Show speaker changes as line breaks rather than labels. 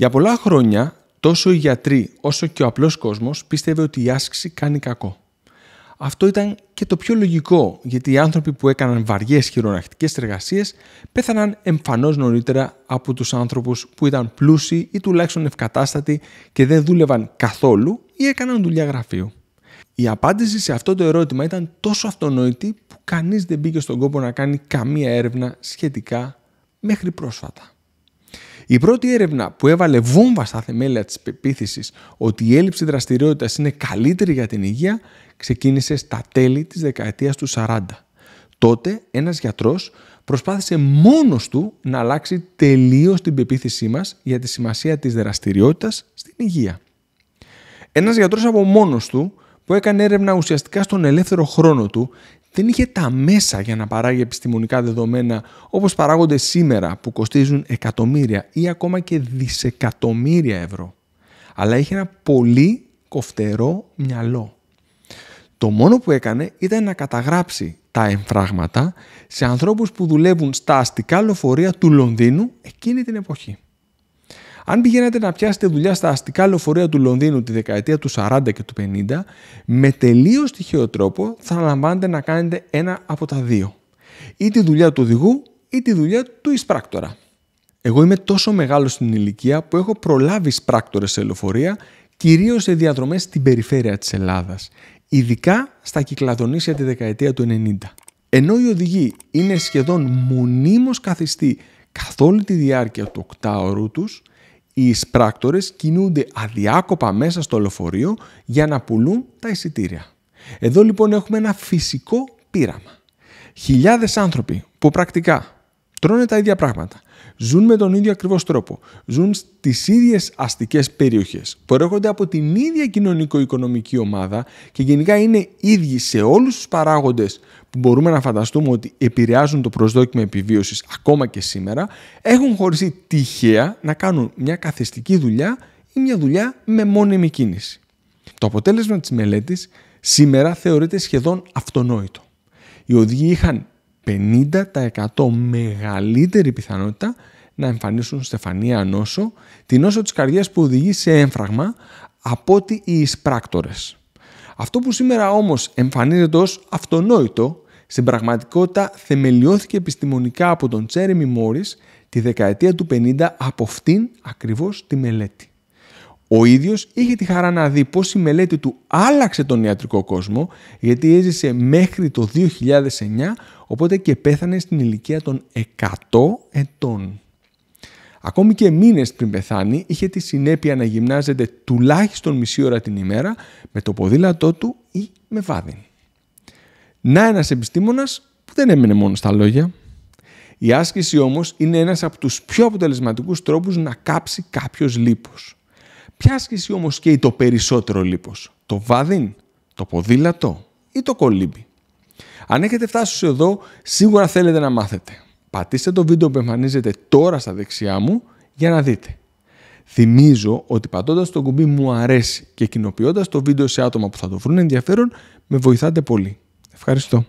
Για πολλά χρόνια, τόσο οι γιατροί όσο και ο απλός κόσμος πίστευε ότι η άσκηση κάνει κακό. Αυτό ήταν και το πιο λογικό, γιατί οι άνθρωποι που έκαναν βαριές χειρονακτικές εργασίες πέθαναν εμφανώς νωρίτερα από τους άνθρωπους που ήταν πλούσιοι ή τουλάχιστον ευκατάστατοι και δεν δούλευαν καθόλου ή έκαναν δουλειά γραφείου. Η απάντηση σε αυτό το ερώτημα ήταν τόσο αυτονόητη που κανείς δεν μπήκε στον κόπο να κάνει καμία έρευνα σχετικά μέχρι πρόσφατα. Η πρώτη έρευνα που έβαλε βόμβα στα θεμέλια της πεποίθησης ότι η έλλειψη δραστηριότητας είναι καλύτερη για την υγεία ξεκίνησε στα τέλη της δεκαετίας του 40. Τότε ένας γιατρός προσπάθησε μόνος του να αλλάξει τελείως την πεποίθησή μας για τη σημασία της δραστηριότητας στην υγεία. Ένας γιατρός από μόνος του που έκανε έρευνα ουσιαστικά στον ελεύθερο χρόνο του δεν είχε τα μέσα για να παράγει επιστημονικά δεδομένα όπως παράγονται σήμερα που κοστίζουν εκατομμύρια ή ακόμα και δισεκατομμύρια ευρώ. Αλλά είχε ένα πολύ κοφτερό μυαλό. Το μόνο που έκανε ήταν να καταγράψει τα εμφράγματα σε ανθρώπους που δουλεύουν στα αστικά λεωφορεία του Λονδίνου εκείνη την εποχή. Αν πηγαίνετε να πιάσετε δουλειά στα αστικά λεωφορεία του Λονδίνου τη δεκαετία του 40 και του 50, με τελείως τυχαίο τρόπο θα αναλαμβάνετε να κάνετε ένα από τα δύο. Ή τη δουλειά του οδηγού ή τη δουλειά του εισπράκτορα. Εγώ είμαι τόσο μεγάλος στην ηλικία που έχω προλάβει εισπράκτορε σε λεωφορεία, κυρίως σε διαδρομές στην περιφέρεια της Ελλάδας, ειδικά στα κυκλαδονήσια τη δεκαετία του 90. Ενώ οι οδηγοί είναι σχεδόν μονίμως καθιστοί καθ' όλη τη διάρκεια του οκτάωρου τους οι εισπράκτορες κινούνται αδιάκοπα μέσα στο λεωφορείο για να πουλούν τα εισιτήρια. Εδώ λοιπόν έχουμε ένα φυσικό πείραμα. Χιλιάδες άνθρωποι που πρακτικά τρώνε τα ίδια πράγματα. Ζουν με τον ίδιο ακριβώς τρόπο. Ζουν στις ίδιες αστικές περιοχές. Προέρχονται από την ίδια κοινωνικο-οικονομική ομάδα και γενικά είναι ίδιοι σε όλους τους παράγοντες που μπορούμε να φανταστούμε ότι επηρεάζουν το προσδόκιμο επιβίωσης ακόμα και σήμερα. Έχουν χωριστεί τυχαία να κάνουν μια καθεστική δουλειά ή μια δουλειά με μόνιμη κίνηση. Το αποτέλεσμα της μελέτης σήμερα θεωρείται σχεδόν αυτονόητο. Οι οδηγοί είχαν 50% μεγαλύτερη πιθανότητα να εμφανίσουν στεφανία νόσο, την νόσο της καρδιάς που οδηγεί σε έμφραγμα, από ότι οι εισπράκτορες. Αυτό που σήμερα όμως εμφανίζεται ως αυτονόητο, στην πραγματικότητα θεμελιώθηκε επιστημονικά από τον Τσέρεμι Μόρις τη δεκαετία του 50 από αυτήν ακριβώς τη μελέτη. Ο ίδιος είχε τη χαρά να δει πώς η μελέτη του άλλαξε τον ιατρικό κόσμο, γιατί έζησε μέχρι το 2009, οπότε και πέθανε στην ηλικία των 100 ετών. Ακόμη και μήνες πριν πεθάνει, είχε τη συνέπεια να γυμνάζεται τουλάχιστον μισή ώρα την ημέρα με το ποδήλατό του ή με βάδιν. Να ένας επιστήμονας που δεν έμενε μόνο στα λόγια. Η άσκηση όμως είναι ένας από τους πιο αποτελεσματικούς τρόπους να κάψει κάποιος λίπος. Ποια άσκηση όμως καίει το περισσότερο λίπος, το βάδιν, το ποδήλατο ή το κολύμπι. Αν έχετε φτάσει εδώ, σίγουρα θέλετε να μάθετε. Πατήστε το βίντεο που εμφανίζεται τώρα στα δεξιά μου για να δείτε. Θυμίζω ότι πατώντας το κουμπί μου αρέσει και κοινοποιώντας το βίντεο σε άτομα που θα το βρουν ενδιαφέρον, με βοηθάτε πολύ. Ευχαριστώ.